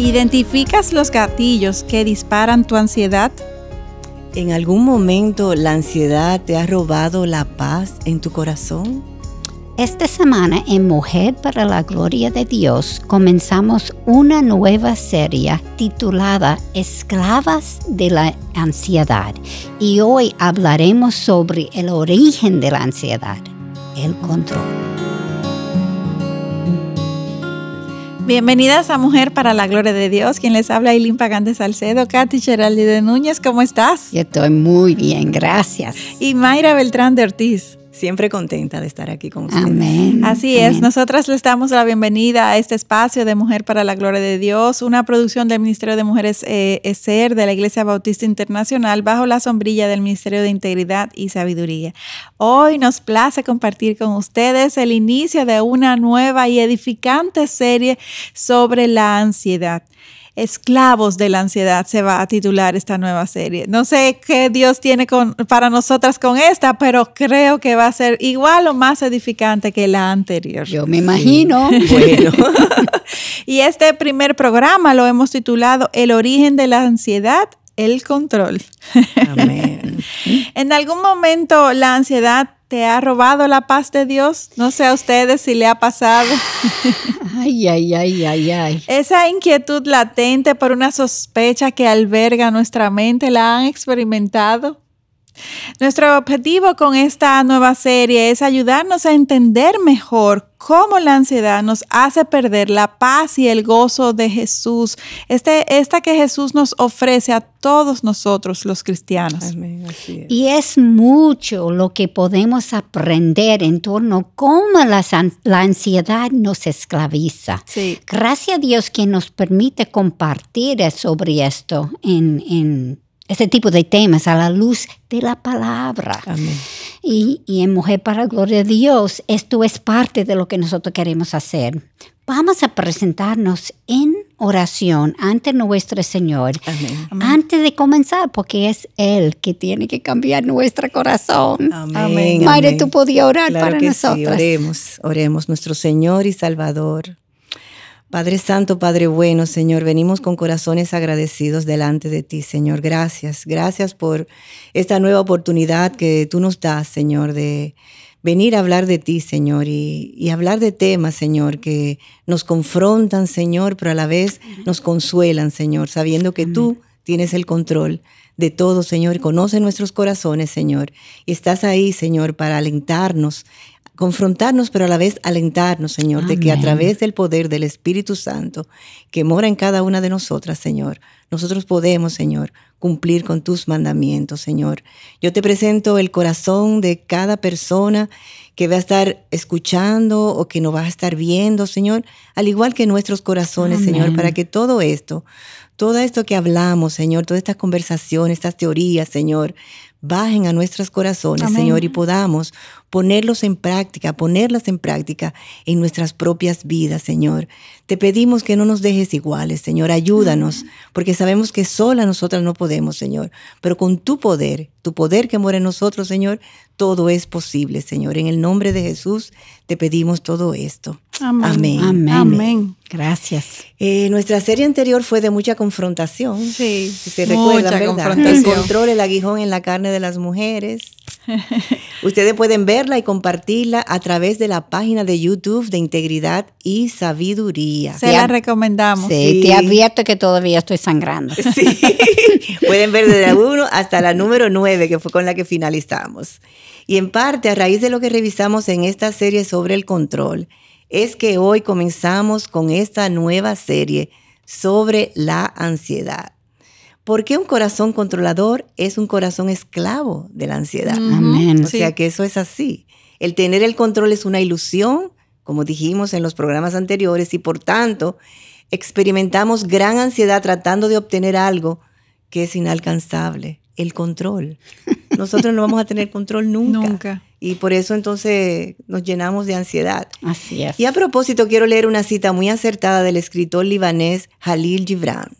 ¿Identificas los gatillos que disparan tu ansiedad? ¿En algún momento la ansiedad te ha robado la paz en tu corazón? Esta semana en Mujer para la Gloria de Dios comenzamos una nueva serie titulada Esclavas de la Ansiedad y hoy hablaremos sobre el origen de la ansiedad, el control. Bienvenidas a Mujer para la Gloria de Dios. Quien les habla, Pagán de Salcedo, Katy Geraldi de Núñez. ¿Cómo estás? Yo estoy muy bien, gracias. Y Mayra Beltrán de Ortiz. Siempre contenta de estar aquí con ustedes. Amén. Así es, nosotras les damos la bienvenida a este espacio de Mujer para la Gloria de Dios, una producción del Ministerio de Mujeres eh, de la Iglesia Bautista Internacional bajo la sombrilla del Ministerio de Integridad y Sabiduría. Hoy nos place compartir con ustedes el inicio de una nueva y edificante serie sobre la ansiedad. Esclavos de la ansiedad se va a titular esta nueva serie. No sé qué Dios tiene para nosotras con esta, pero creo que va a ser igual o más edificante que la anterior. Yo me imagino. y este primer programa lo hemos titulado El origen de la ansiedad el control. Amén. en algún momento la ansiedad te ha robado la paz de Dios. No sé a ustedes si le ha pasado. Ay, ay, ay, ay, ay. Esa inquietud latente por una sospecha que alberga nuestra mente, ¿la han experimentado? Nuestro objetivo con esta nueva serie es ayudarnos a entender mejor cómo la ansiedad nos hace perder la paz y el gozo de Jesús, este, esta que Jesús nos ofrece a todos nosotros los cristianos. Y es mucho lo que podemos aprender en torno a cómo la, ansiedad nos esclaviza. Gracias a Dios que nos permite compartir sobre esto en este tipo de temas a la luz de la palabra. Amén. Y, y, en Mujer para la Gloria de Dios, esto es parte de lo que nosotros queremos hacer. Vamos a presentarnos en oración ante nuestro Señor, Amén. antes de comenzar, porque es Él que tiene que cambiar nuestro corazón. Amén. Madre, tú podías orar para nosotros. Oremos, oremos nuestro Señor y Salvador. Padre Santo, Padre Bueno, Señor, venimos con corazones agradecidos delante de ti, Señor. Gracias, gracias por esta nueva oportunidad que tú nos das, Señor, de venir a hablar de ti, Señor, y, hablar de temas, Señor, que nos confrontan, Señor, pero a la vez nos consuelan, Señor, sabiendo que tú tienes el control de todo, Señor, conoce nuestros corazones, Señor, y estás ahí, Señor, para alentarnos confrontarnos, pero a la vez alentarnos, Señor, de que a través del poder del Espíritu Santo que mora en cada una de nosotras, Señor, nosotros podemos, Señor, cumplir con tus mandamientos, Señor. Yo te presento el corazón de cada persona que va a estar escuchando o que no va a estar viendo, Señor, al igual que nuestros corazones, Señor, para que todo esto, todo esto que hablamos, Señor, todas estas conversaciones, estas teorías, Señor, bajen a nuestros corazones, Señor, y podamos ponerlos en práctica, ponerlas en práctica en nuestras propias vidas, Señor. Te pedimos que no nos dejes iguales, Señor. Ayúdanos, porque sabemos que sola nosotras no podemos, Señor. Pero con tu poder, tu poder que mora en nosotros, Señor, todo es posible, Señor. En el nombre de Jesús te pedimos todo esto. Amén. Amén. Gracias. Eh, nuestra serie anterior fue de mucha confrontación. Sí. se recuerda, ¿verdad? Confrontación. control, el aguijón en la carne de las mujeres. Ustedes pueden verla y compartirla a través de la página de YouTube de Integridad y Sabiduría. Se la recomendamos. Sí, te advierto que todavía estoy sangrando. Sí. pueden ver desde la 1 hasta la número 9, que fue con la que finalizamos. Y en parte, a raíz de lo que revisamos en esta serie sobre el control, es que hoy comenzamos con esta nueva serie sobre la ansiedad. Porque un corazón controlador es un corazón esclavo de la ansiedad. O sea que eso es así. El tener el control es una ilusión, como dijimos en los programas anteriores, y por tanto experimentamos gran ansiedad tratando de obtener algo que es inalcanzable, el control. Nosotros no vamos a tener control nunca. Nunca. Y por eso entonces nos llenamos de ansiedad. Así es. Y a propósito, quiero leer una cita muy acertada del escritor libanés Halil Gibran.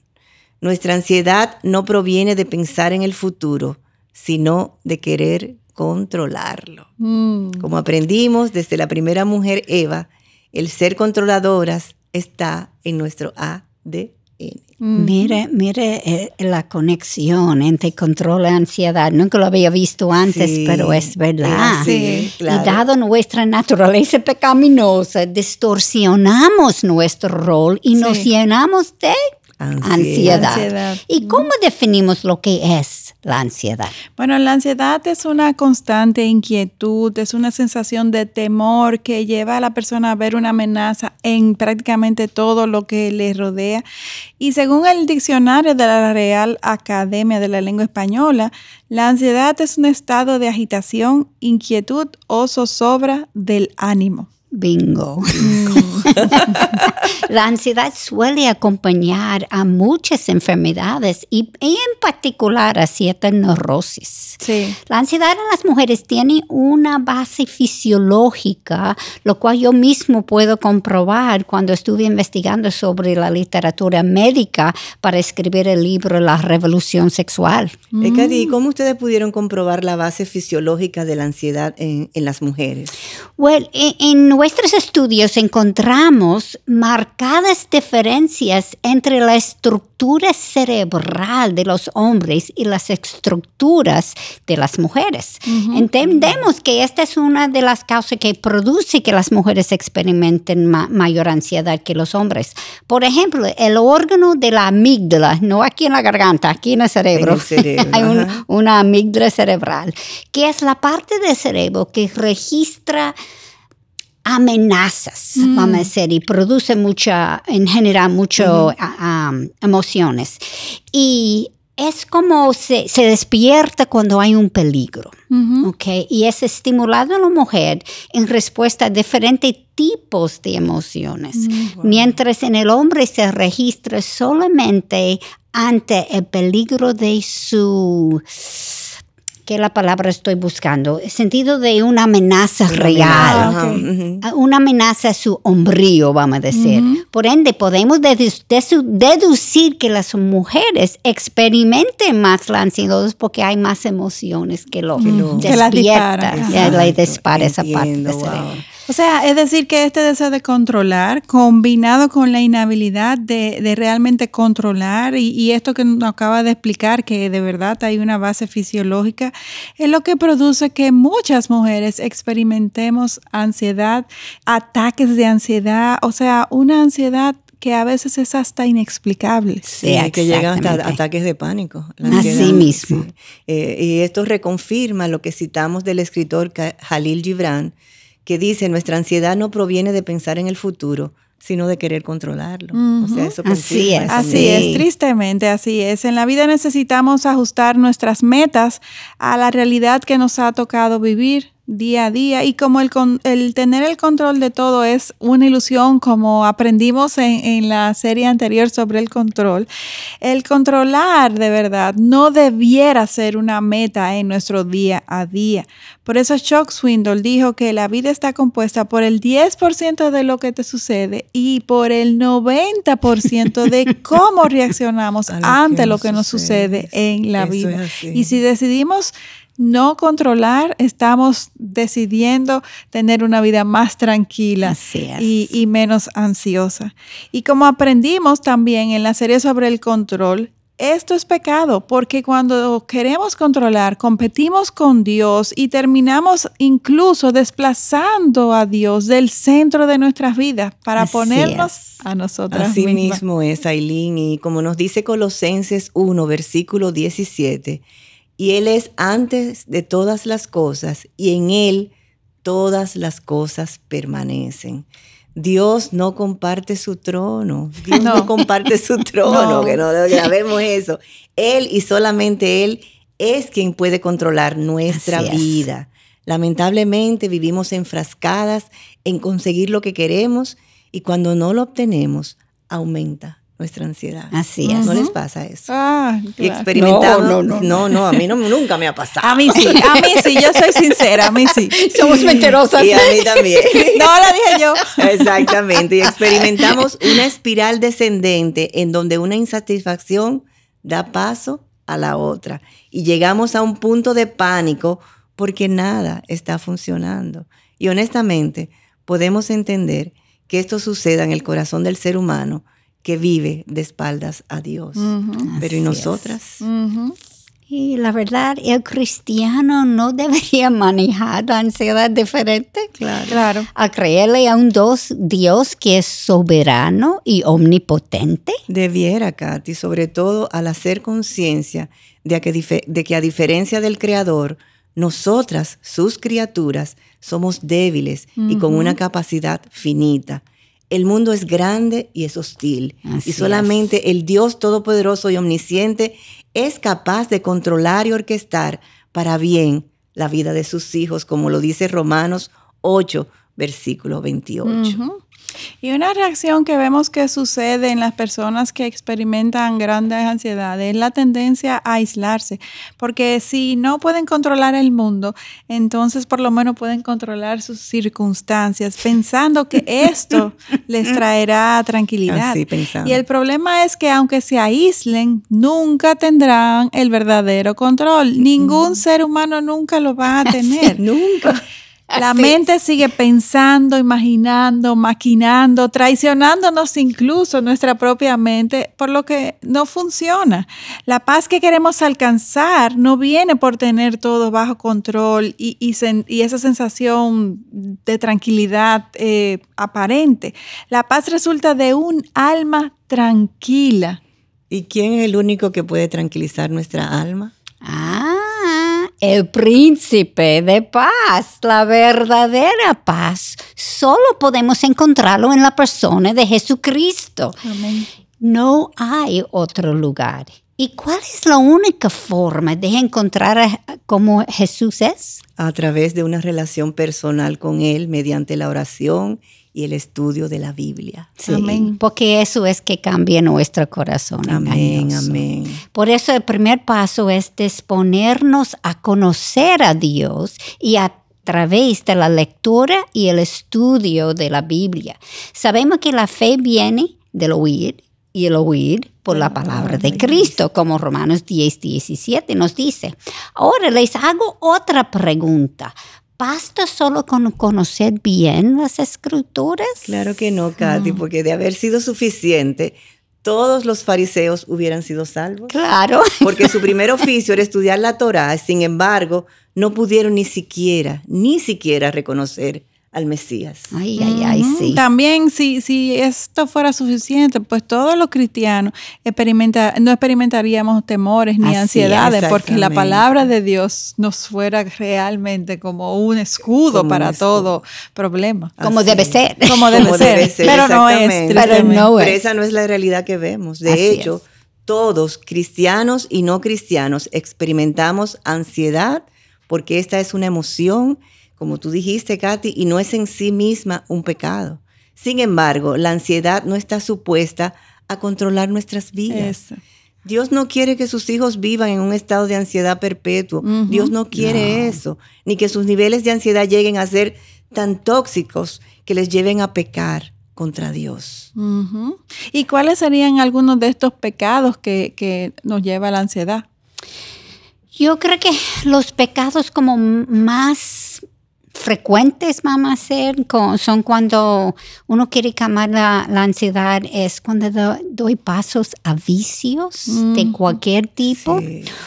Nuestra ansiedad no proviene de pensar en el futuro, sino de querer controlarlo. Mm. Como aprendimos desde la primera mujer Eva, el ser controladoras está en nuestro ADN. Mm. Mire, mire eh, la conexión entre control y ansiedad. Nunca lo había visto antes, pero es verdad. Eh, y dado nuestra naturaleza pecaminosa, distorsionamos nuestro rol y nos llenamos de Ansiedad. ¿Y cómo definimos lo que es la ansiedad? Bueno, la ansiedad es una constante inquietud, es una sensación de temor que lleva a la persona a ver una amenaza en prácticamente todo lo que le rodea. Y según el diccionario de la Real Academia de la Lengua Española, la ansiedad es un estado de agitación, inquietud o zozobra del ánimo. Bingo. la ansiedad suele acompañar a muchas enfermedades y en particular a ciertas neurosis. Sí. La ansiedad en las mujeres tiene una base fisiológica, lo cual yo mismo puedo comprobar cuando estuve investigando sobre la literatura médica para escribir el libro La Revolución Sexual. Eh, mm. ¿cómo ustedes pudieron comprobar la base fisiológica de la ansiedad en, las mujeres? Bueno, e, en nuestros estudios encontramos encontramos marcadas diferencias entre la estructura cerebral de los hombres y las estructuras de las mujeres. Entendemos que esta es una de las causas que produce que las mujeres experimenten mayor ansiedad que los hombres. Por ejemplo, el órgano de la amígdala, no aquí en la garganta, aquí en el cerebro, hay una amígdala cerebral, que es la parte del cerebro que registra amenazas, mm. vamos a decir, y produce mucha, en general, muchas emociones. Y es como se, despierta cuando hay un peligro, ¿ok? Y es estimulado a la mujer en respuesta a diferentes tipos de emociones, mm, mientras en el hombre se registra solamente ante el peligro de su que la palabra estoy buscando, el sentido de una amenaza real, ah, uh-huh. una amenaza a su hombrío, vamos a decir. Por ende, podemos deducir que las mujeres experimenten más la ansiedad porque hay más emociones que lo, despierta, que la dispara esa parte o sea, es decir, que este deseo de controlar, combinado con la inhabilidad de, realmente controlar y, esto que nos acaba de explicar, que de verdad hay una base fisiológica, es lo que produce que muchas mujeres experimentemos ansiedad, ataques de ansiedad, o sea, una ansiedad que a veces es hasta inexplicable. Sí, que llegan hasta ataques de pánico. Así mismo. Eh, y esto reconfirma lo que citamos del escritor Khalil Gibran, que dice, nuestra ansiedad no proviene de pensar en el futuro, sino de querer controlarlo. O sea, eso así es. Así es, tristemente, así es. En la vida necesitamos ajustar nuestras metas a la realidad que nos ha tocado vivir, día a día y como el, el tener el control de todo es una ilusión, como aprendimos en, en, la serie anterior sobre el control, el controlar de verdad no debiera ser una meta en nuestro día a día. Por eso Chuck Swindle dijo que la vida está compuesta por el 10% de lo que te sucede y por el 90% de cómo reaccionamos ante lo que nos sucede, en la vida. Y si decidimos no controlar, estamos decidiendo tener una vida más tranquila y, menos ansiosa. Y como aprendimos también en la serie sobre el control, esto es pecado porque cuando queremos controlar, competimos con Dios y terminamos incluso desplazando a Dios del centro de nuestras vidas para ponernos a nosotros Así mismo es, Aileen. Y como nos dice Colosenses 1, versículo 17 y Él es antes de todas las cosas y en Él todas las cosas permanecen. Dios no comparte su trono. Dios no, comparte su trono, que no grabemos eso. Él y solamente Él es quien puede controlar nuestra vida. Lamentablemente vivimos enfrascadas en conseguir lo que queremos y cuando no lo obtenemos, aumenta nuestra ansiedad. Así es. ¿No les pasa eso? Ah, No no, no no, no, a mí nunca me ha pasado. A mí sí, a mí sí, yo soy sincera, a mí sí. Somos mentirosas. Y a mí también. no, la dije yo. Exactamente, y experimentamos una espiral descendente en donde una insatisfacción da paso a la otra y llegamos a un punto de pánico porque nada está funcionando. Y honestamente, podemos entender que esto suceda en el corazón del ser humano que vive de espaldas a Dios. Pero ¿y nosotras? Y la verdad, el cristiano no debería manejar la ansiedad diferente claro. a creerle a un Dios que es soberano y omnipotente. Debiera, Katy, sobre todo al hacer conciencia de, que de que a diferencia del Creador, nosotras, sus criaturas, somos débiles y con una capacidad finita el mundo es grande y es hostil. y solamente el Dios Todopoderoso y Omnisciente es capaz de controlar y orquestar para bien la vida de sus hijos, como lo dice Romanos 8, versículo 28. Y una reacción que vemos que sucede en las personas que experimentan grandes ansiedades es la tendencia a aislarse, porque si no pueden controlar el mundo, entonces por lo menos pueden controlar sus circunstancias, pensando que esto les traerá tranquilidad. y el problema es que aunque se aíslen, nunca tendrán el verdadero control. Ningún ser humano nunca lo va a tener. nunca. La mente sigue pensando, imaginando, maquinando, traicionándonos incluso nuestra propia mente, por lo que no funciona. La paz que queremos alcanzar no viene por tener todo bajo control y, esa sensación de tranquilidad eh, aparente. La paz resulta de un alma tranquila. ¿Y quién es el único que puede tranquilizar nuestra alma? Ah. El príncipe de paz, la verdadera paz, solo podemos encontrarlo en la persona de Jesucristo. No hay otro lugar. ¿Y cuál es la única forma de encontrar cómo Jesús es? A través de una relación personal con Él, mediante la oración y el estudio de la Biblia. amén. Porque eso es que cambia nuestro corazón. Amén, amén. Por eso el primer paso es disponernos a conocer a Dios y a través de la lectura y el estudio de la Biblia. Sabemos que la fe viene del oír y el oír por la palabra de Cristo, como Romanos 10, 17 nos dice. Ahora les hago otra pregunta basta solo con conocer bien las escrituras? Claro que no, Katy, mm. porque de haber sido suficiente, todos los fariseos hubieran sido salvos. Claro. Porque su primer oficio era estudiar la Torá, sin embargo, no pudieron ni siquiera, ni siquiera reconocer al Mesías. Ay, ay, ay, sí. También, si, si esto fuera suficiente, pues todos los cristianos experimenta, no experimentaríamos temores ni ansiedades, porque la palabra de Dios nos fuera realmente como un escudo para todo problema. Como debe ser. Como debe, ser. Pero, no es, Pero esa no es la realidad que vemos. De hecho, todos, cristianos y no cristianos, experimentamos ansiedad porque esta es una emoción como tú dijiste, Katy, y no es en sí misma un pecado. Sin embargo, la ansiedad no está supuesta a controlar nuestras vidas. Dios no quiere que sus hijos vivan en un estado de ansiedad perpetuo. Dios no quiere eso, ni que sus niveles de ansiedad lleguen a ser tan tóxicos que les lleven a pecar contra Dios. ¿Y cuáles serían algunos de estos pecados que, nos lleva a la ansiedad? Yo creo que los pecados como más frecuentes, mamá, son cuando uno quiere calmar la, ansiedad, es cuando doy pasos a vicios de cualquier tipo,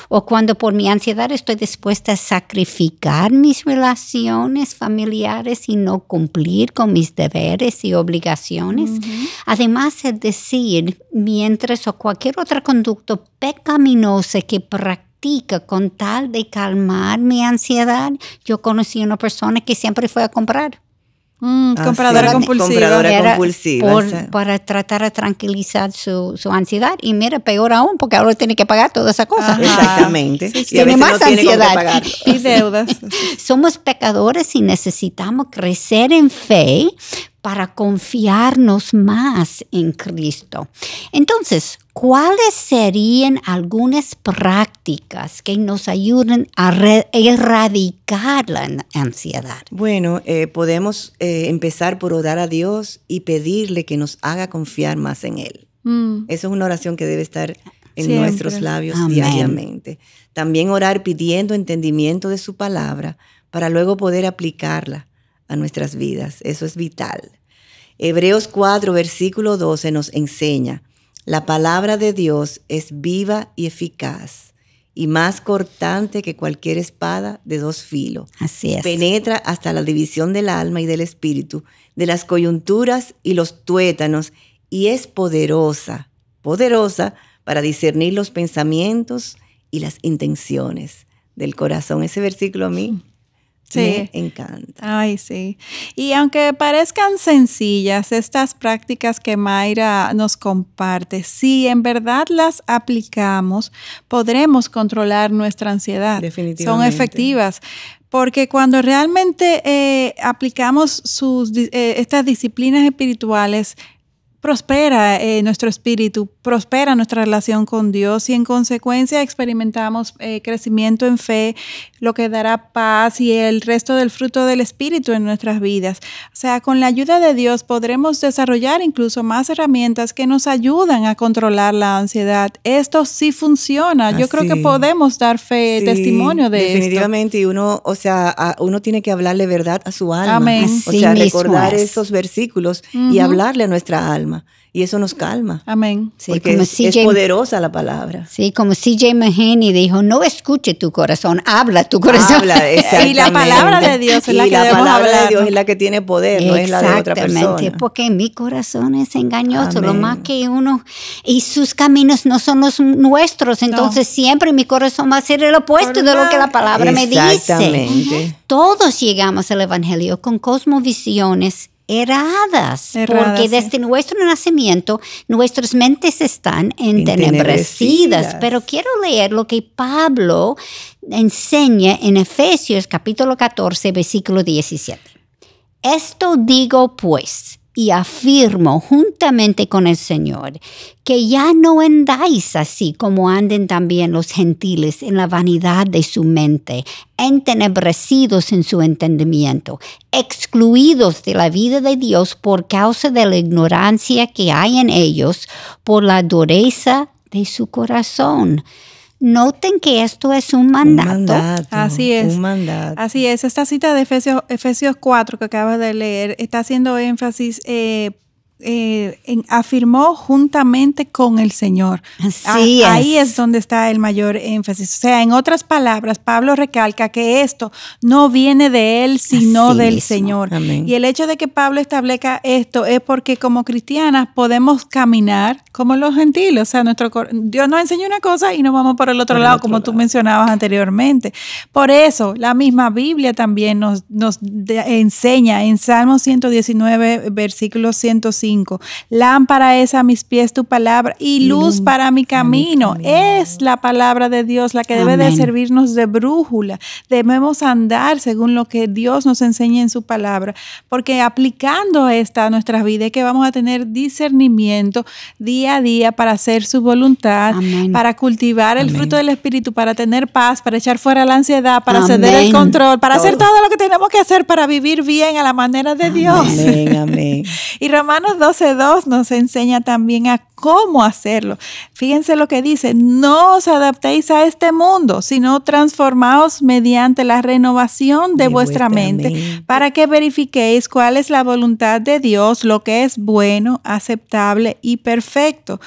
o cuando por mi ansiedad estoy dispuesta a sacrificar mis relaciones familiares y no cumplir con mis deberes y obligaciones. Además, es decir, mientras o cualquier otra conducto pecaminosa que practico, con tal de calmar mi ansiedad. Yo conocí una persona que siempre fue a comprar. Mm, ah, compradora compulsiva. Compradora Para tratar de tranquilizar su, ansiedad. Y mira, peor aún, porque ahora tiene que pagar toda esa cosa. Exactamente. tiene más ansiedad. y deudas. Somos pecadores y necesitamos crecer en fe para confiarnos más en Cristo. Entonces, ¿cuáles serían algunas prácticas que nos ayuden a erradicar la ansiedad? Bueno, eh, podemos eh, empezar por orar a Dios y pedirle que nos haga confiar más en Él. Mm. Esa es una oración que debe estar en nuestros labios diariamente. También orar pidiendo entendimiento de su palabra para luego poder aplicarla a nuestras vidas. Eso es vital. Hebreos 4, versículo 12 nos enseña, la palabra de Dios es viva y eficaz y más cortante que cualquier espada de dos filos. Así es. Penetra hasta la división del alma y del espíritu, de las coyunturas y los tuétanos, y es poderosa, poderosa para discernir los pensamientos y las intenciones del corazón. Ese versículo a mí Sí. Me encanta. Ay, sí. Y aunque parezcan sencillas, estas prácticas que Mayra nos comparte, si en verdad las aplicamos, podremos controlar nuestra ansiedad. Definitivamente. Son efectivas. Porque cuando realmente eh, aplicamos sus, eh, estas disciplinas espirituales, prospera eh, nuestro espíritu, prospera nuestra relación con Dios y en consecuencia experimentamos eh, crecimiento en fe, lo que dará paz y el resto del fruto del Espíritu en nuestras vidas. O sea, con la ayuda de Dios podremos desarrollar incluso más herramientas que nos ayudan a controlar la ansiedad. Esto sí funciona. Yo creo que podemos dar fe, testimonio de definitivamente. esto. Definitivamente, y uno, o sea, uno tiene que hablarle verdad a su alma. O sea, recordar esos versículos y hablarle a nuestra alma y eso nos calma. Amén. porque es, poderosa la palabra. Sí, como CJ Mahaney dijo, no escuche tu corazón, habla tu corazón. Habla, y la palabra de Dios es la que la palabra de Dios es la que tiene poder, no es la de otra persona. Exactamente, porque mi corazón es engañoso, lo más que uno y sus caminos no son los nuestros, entonces siempre mi corazón va a ser el opuesto de lo que la palabra me dice. Exactamente. Todos llegamos al evangelio con cosmovisiones erradas, porque desde nuestro nacimiento nuestras mentes están entenebrecidas. Pero quiero leer lo que Pablo enseña en Efesios capítulo 14, versículo 17. Esto digo pues y afirmo juntamente con el Señor que ya no andáis así como anden también los gentiles en la vanidad de su mente, entenebrecidos en su entendimiento, excluidos de la vida de Dios por causa de la ignorancia que hay en ellos, por la dureza de su corazón Noten que esto es un mandato. Así es. Un Así es. Esta cita de Efesios, Efesios 4 que acabas de leer está haciendo énfasis eh, eh, afirmó juntamente con el Señor. Ah, ahí es donde está el mayor énfasis. O sea, en otras palabras, Pablo recalca que esto no viene de él, sino del Señor. Y el hecho de que Pablo establezca esto es porque como cristianas podemos caminar como los gentiles. O sea, nuestro, Dios nos enseña una cosa y nos vamos por el otro lado, como tú mencionabas anteriormente. Por eso, la misma Biblia también nos, enseña en Salmo 119, versículo 105 Lámpara es a mis pies tu palabra y luz para mi camino. Es la palabra de Dios la que debe de servirnos de brújula. Debemos andar según lo que Dios nos enseña en su palabra, porque aplicando esta a nuestras vidas es que vamos a tener discernimiento día a día para hacer su voluntad, para cultivar el fruto del Espíritu, para tener paz, para echar fuera la ansiedad, para ceder el control, para hacer todo lo que tenemos que hacer para vivir bien a la manera de Dios. Amén, Y Romanos 12.2 nos enseña también a cómo hacerlo. Fíjense lo que dice, no os adaptéis a este mundo, sino transformaos mediante la renovación de, vuestra, mente, para que verifiquéis cuál es la voluntad de Dios, lo que es bueno, aceptable y perfecto.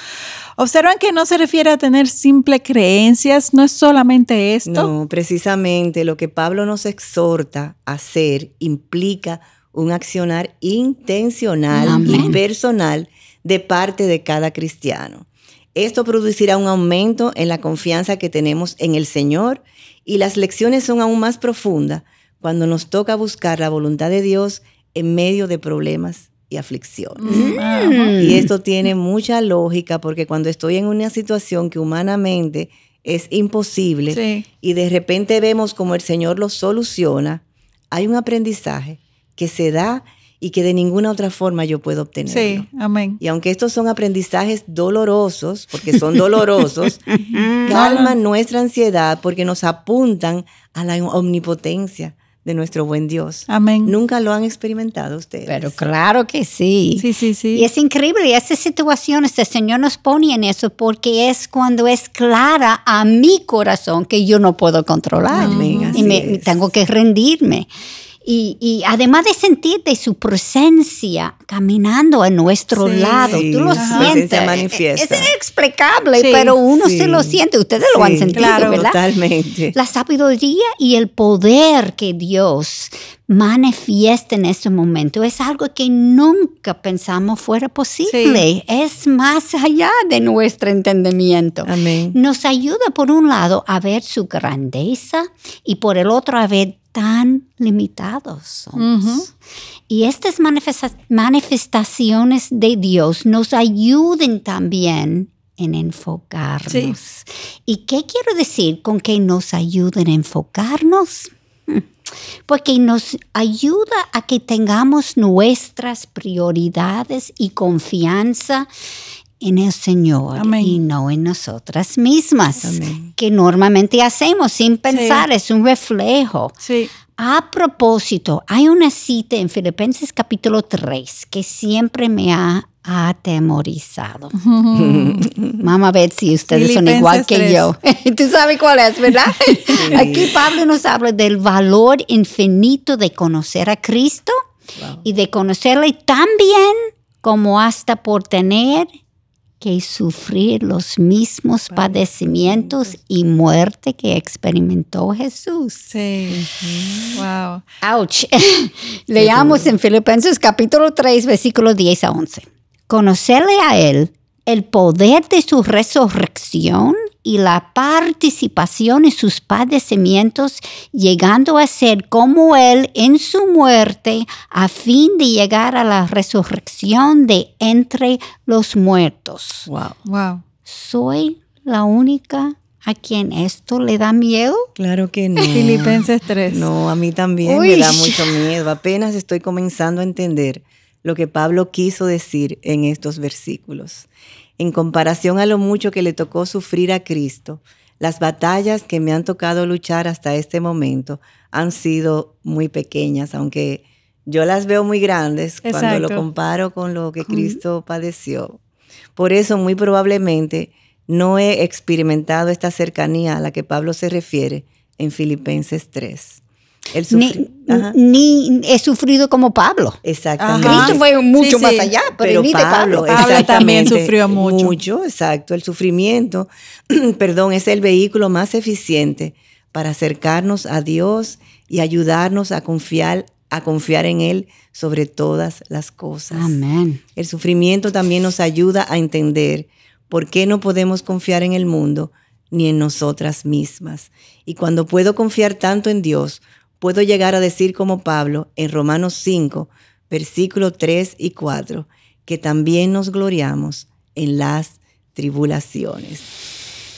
Observan que no se refiere a tener simple creencias, no es solamente esto. No, precisamente lo que Pablo nos exhorta a hacer implica un accionar intencional y personal de parte de cada cristiano. Esto producirá un aumento en la confianza que tenemos en el Señor y las lecciones son aún más profundas cuando nos toca buscar la voluntad de Dios en medio de problemas y aflicciones. Mm. Y esto tiene mucha lógica porque cuando estoy en una situación que humanamente es imposible y de repente vemos como el Señor lo soluciona, hay un aprendizaje que se da y que de ninguna otra forma yo puedo obtener. Sí, amén. Y aunque estos son aprendizajes dolorosos, porque son dolorosos, calman nuestra ansiedad porque nos apuntan a la omnipotencia de nuestro buen Dios. Amén. Nunca lo han experimentado ustedes. Pero claro que sí. Sí, sí, sí. Y es increíble, y esas situaciones, este el Señor nos pone en eso porque es cuando es clara a mi corazón que yo no puedo controlar. Amén, y me, tengo que rendirme y, además de sentir de su presencia caminando a nuestro lado, tú lo sientes. E, e, es, inexplicable, pero uno se lo siente. Ustedes lo han sentido, claro, ¿verdad? Totalmente. La sabiduría y el poder que Dios manifiesta en este momento es algo que nunca pensamos fuera posible. Es más allá de nuestro entendimiento. Nos ayuda por un lado a ver su grandeza y por el otro a ver tan limitados somos. Y estas manifestaciones de Dios nos ayuden también en enfocarnos. ¿Y qué quiero decir con que nos ayuden a enfocarnos? Hmm. Porque nos ayuda a que tengamos nuestras prioridades y confianza en el Señor y no en nosotras mismas, que normalmente hacemos sin pensar, es un reflejo. Sí. A propósito, hay una cita en Filipenses capítulo 3 que siempre me ha atemorizado. Mamá, a ver si ustedes son igual que yo. Tú sabes cuál es, ¿verdad? Aquí Pablo nos habla del valor infinito de conocer a Cristo y de conocerle tan bien como hasta por tener que sufrir los mismos padecimientos y muerte que experimentó Jesús. Sí. Wow. Ouch. Leamos en Filipenses capítulo 3, versículos 10 a 11. Conocerle a Él, el poder de su resurrección y la participación en sus padecimientos, llegando a ser como Él en su muerte, a fin de llegar a la resurrección de entre los muertos. Wow. Soy la única ¿A quien esto le da miedo? Claro que no. Filipenses 3. No, a mí también me da mucho miedo. Apenas estoy comenzando a entender lo que Pablo quiso decir en estos versículos en comparación a lo mucho que le tocó sufrir a Cristo, las batallas que me han tocado luchar hasta este momento han sido muy pequeñas, aunque yo las veo muy grandes cuando lo comparo con lo que Cristo padeció. Por eso muy probablemente no he experimentado esta cercanía a la que Pablo se refiere en Filipenses 3 ni, he sufrido como Pablo. Exactamente. Cristo fue mucho más allá, pero, Pablo, también sufrió mucho. Mucho, exacto. El sufrimiento, perdón, es el vehículo más eficiente para acercarnos a Dios y ayudarnos a confiar a confiar en Él sobre todas las cosas. Amén. El sufrimiento también nos ayuda a entender por qué no podemos confiar en el mundo ni en nosotras mismas. Y cuando puedo confiar tanto en Dios, puedo llegar a decir como Pablo en Romanos 5, versículos 3 y 4, que también nos gloriamos en las tribulaciones.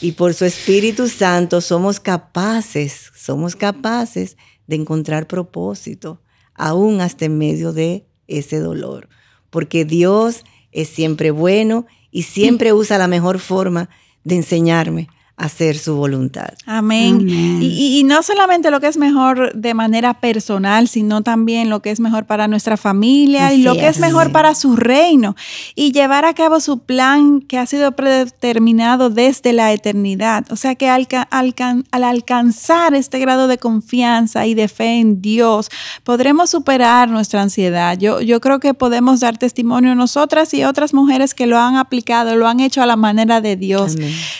Y por su Espíritu Santo somos capaces, somos capaces de encontrar propósito, aún hasta en medio de ese dolor. Porque Dios es siempre bueno y siempre usa la mejor forma de enseñarme hacer su voluntad. Amén. Y, no solamente lo que es mejor de manera personal, sino también lo que es mejor para nuestra familia y lo que es, mejor para su reino y llevar a cabo su plan que ha sido predeterminado desde la eternidad. O sea que al alcanzar este grado de confianza y de fe en Dios, podremos superar nuestra ansiedad. Yo, yo creo que podemos dar testimonio nosotras y otras mujeres que lo han aplicado, lo han hecho a la manera de Dios.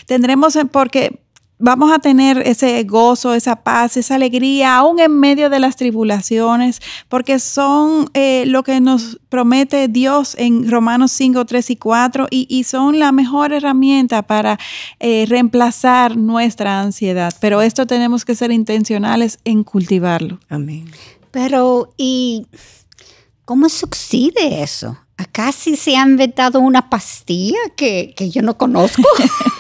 Tendremos eh, por porque vamos a tener ese gozo, esa paz, esa alegría, aún en medio de las tribulaciones, porque son eh, lo que nos promete Dios en Romanos 5, 3 y 4, y, son la mejor herramienta para eh, reemplazar nuestra ansiedad. Pero esto tenemos que ser intencionales en cultivarlo. Amén. Pero, ¿y cómo sucede eso? Acá se han inventado una pastilla que yo no conozco.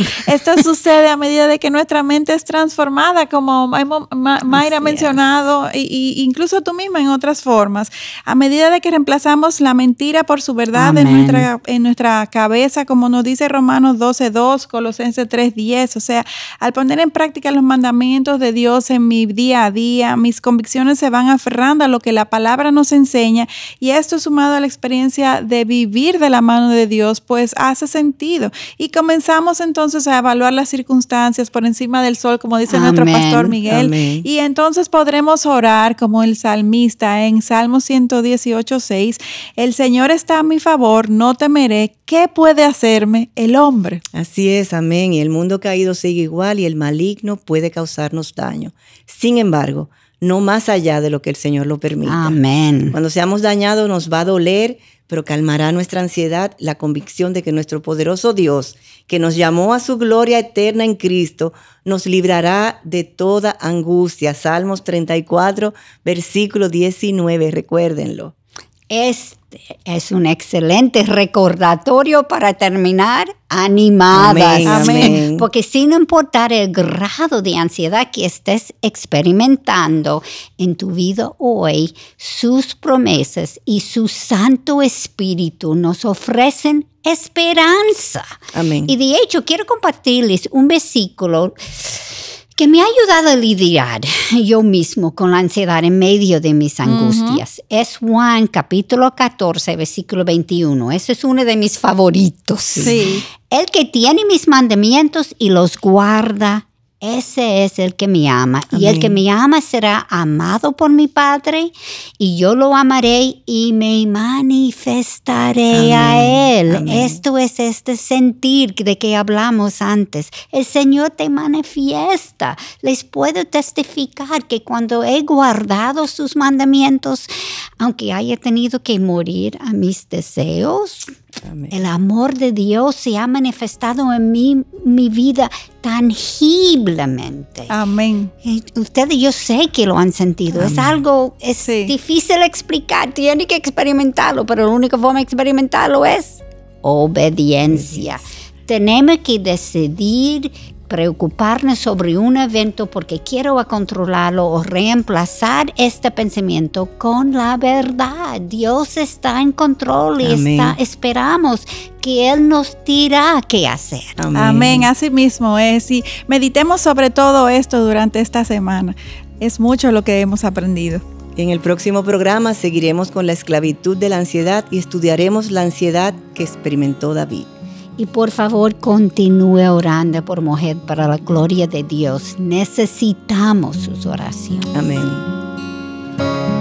Esto sucede a medida de que nuestra mente es transformada, como Mayra ha mencionado, y incluso tú misma en otras formas. A medida de que reemplazamos la mentira por su verdad en nuestra, cabeza, como nos dice Romanos 12.2, Colosenses 10 o sea, al poner en práctica los mandamientos de Dios en mi día a día, mis convicciones se van aferrando a lo que la palabra nos enseña y esto sumado a la experiencia de vivir de la mano de Dios, pues hace sentido. Y comenzamos entonces a evaluar las circunstancias por encima del sol, como dice nuestro pastor Miguel. Y entonces podremos orar como el salmista en Salmo 118, 6. El Señor está a mi favor, no temeré. ¿Qué puede hacerme el hombre? Así es, amén. Y el mundo caído sigue igual y el maligno puede causarnos daño. Sin embargo, no más allá de lo que el Señor lo permita. Amén. Cuando seamos dañados nos va a doler, pero calmará nuestra ansiedad la convicción de que nuestro poderoso Dios, que nos llamó a su gloria eterna en Cristo, nos librará de toda angustia. Salmos 34, versículo 19, recuérdenlo. Este es un excelente recordatorio para terminar animadas. Amén, Porque sin importar el grado de ansiedad que estés experimentando en tu vida hoy, sus promesas y su Santo Espíritu nos ofrecen esperanza. Amén. Y de hecho, quiero compartirles un versículo que me ha ayudado a lidiar yo mismo con la ansiedad en medio de mis angustias. Es Juan capítulo 14, versículo 21. Ese es uno de mis favoritos. El que tiene mis mandamientos y los guarda, ese es el que me ama. Y el que me ama será amado por mi Padre y yo lo amaré y me manifestaré a Él. Esto es este sentir de que hablamos antes. El Señor te manifiesta. Les puedo testificar que cuando he guardado sus mandamientos, aunque haya tenido que morir a mis deseos, el amor de Dios se ha manifestado en mi, vida tangiblemente. Amén. ustedes yo sé que lo han sentido. Es algo, es difícil explicar, tienen que experimentarlo, pero la única forma de experimentarlo es obediencia. Tenemos que decidir preocuparnos sobre un evento porque quiero controlarlo o reemplazar este pensamiento con la verdad. Dios está en control y esperamos que Él nos dirá qué hacer. Amén. Amén, así mismo es. Y meditemos sobre todo esto durante esta semana. Es mucho lo que hemos aprendido. En el próximo programa seguiremos con la esclavitud de la ansiedad y estudiaremos la ansiedad que experimentó David. Y por favor, continúe orando por mujer para la gloria de Dios. Necesitamos sus oraciones. Amén.